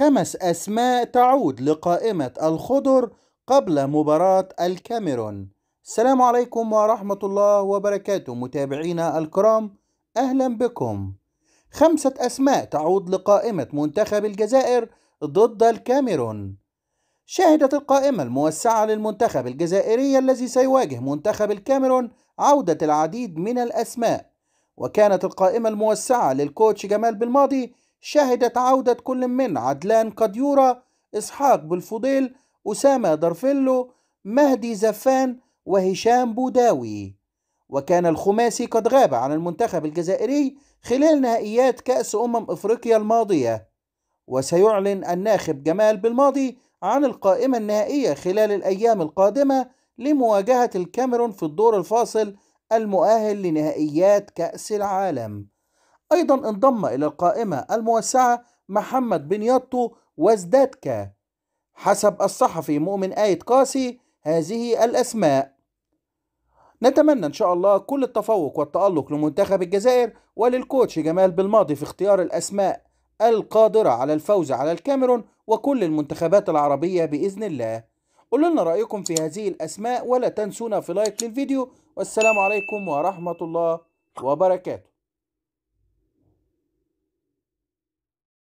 خمس أسماء تعود لقائمة الخضر قبل مباراة الكاميرون السلام عليكم ورحمة الله وبركاته متابعينا الكرام أهلا بكم خمسة أسماء تعود لقائمة منتخب الجزائر ضد الكاميرون شهدت القائمة الموسعة للمنتخب الجزائري الذي سيواجه منتخب الكاميرون عودة العديد من الأسماء وكانت القائمة الموسعة للكوتش جمال بالماضي شهدت عودة كل من عدلان قديورة إسحاق بالفضيل أسامة درفيلو مهدي زفان وهشام بوداوي وكان الخماسي قد غاب عن المنتخب الجزائري خلال نهائيات كأس أمم أفريقيا الماضية وسيعلن الناخب جمال بالماضي عن القائمة النهائية خلال الأيام القادمة لمواجهة الكاميرون في الدور الفاصل المؤهل لنهائيات كأس العالم أيضا انضم إلى القائمة الموسعة محمد بن يطو وازدادكا حسب الصحفي مؤمن آية قاسي هذه الأسماء نتمنى إن شاء الله كل التفوق والتألق لمنتخب الجزائر وللكوتش جمال بالماضي في اختيار الأسماء القادرة على الفوز على الكاميرون وكل المنتخبات العربية بإذن الله قولوا لنا رأيكم في هذه الأسماء ولا تنسونا في لايك للفيديو والسلام عليكم ورحمة الله وبركاته